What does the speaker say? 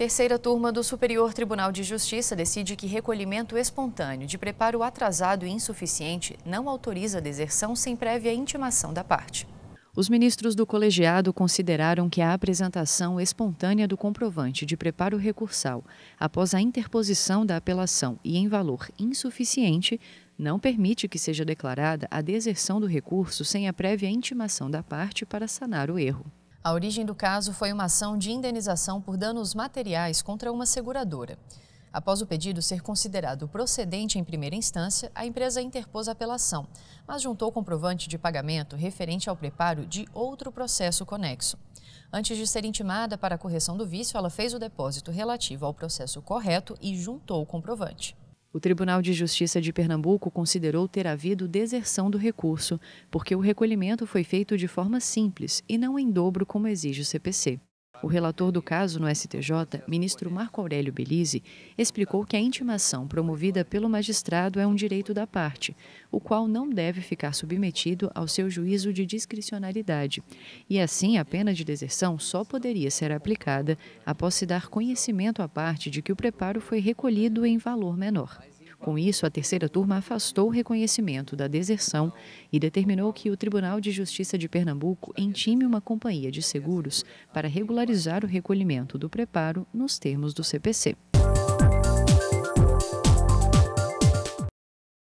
Terceira turma do Superior Tribunal de Justiça decide que recolhimento espontâneo de preparo atrasado e insuficiente não autoriza deserção sem prévia intimação da parte. Os ministros do colegiado consideraram que a apresentação espontânea do comprovante de preparo recursal, após a interposição da apelação e em valor insuficiente, não permite que seja declarada a deserção do recurso sem a prévia intimação da parte para sanar o erro. A origem do caso foi uma ação de indenização por danos materiais contra uma seguradora. Após o pedido ser considerado procedente em primeira instância, a empresa interpôs apelação, mas juntou comprovante de pagamento referente ao preparo de outro processo conexo. Antes de ser intimada para a correção do vício, ela fez o depósito relativo ao processo correto e juntou o comprovante. O Tribunal de Justiça de Pernambuco considerou ter havido deserção do recurso, porque o recolhimento foi feito de forma simples e não em dobro como exige o CPC. O relator do caso no STJ, ministro Marco Aurélio Belize, explicou que a intimação promovida pelo magistrado é um direito da parte, o qual não deve ficar submetido ao seu juízo de discricionalidade, e assim a pena de deserção só poderia ser aplicada após se dar conhecimento à parte de que o preparo foi recolhido em valor menor. Com isso, a terceira turma afastou o reconhecimento da deserção e determinou que o Tribunal de Justiça de Pernambuco intime uma companhia de seguros para regularizar o recolhimento do preparo nos termos do CPC.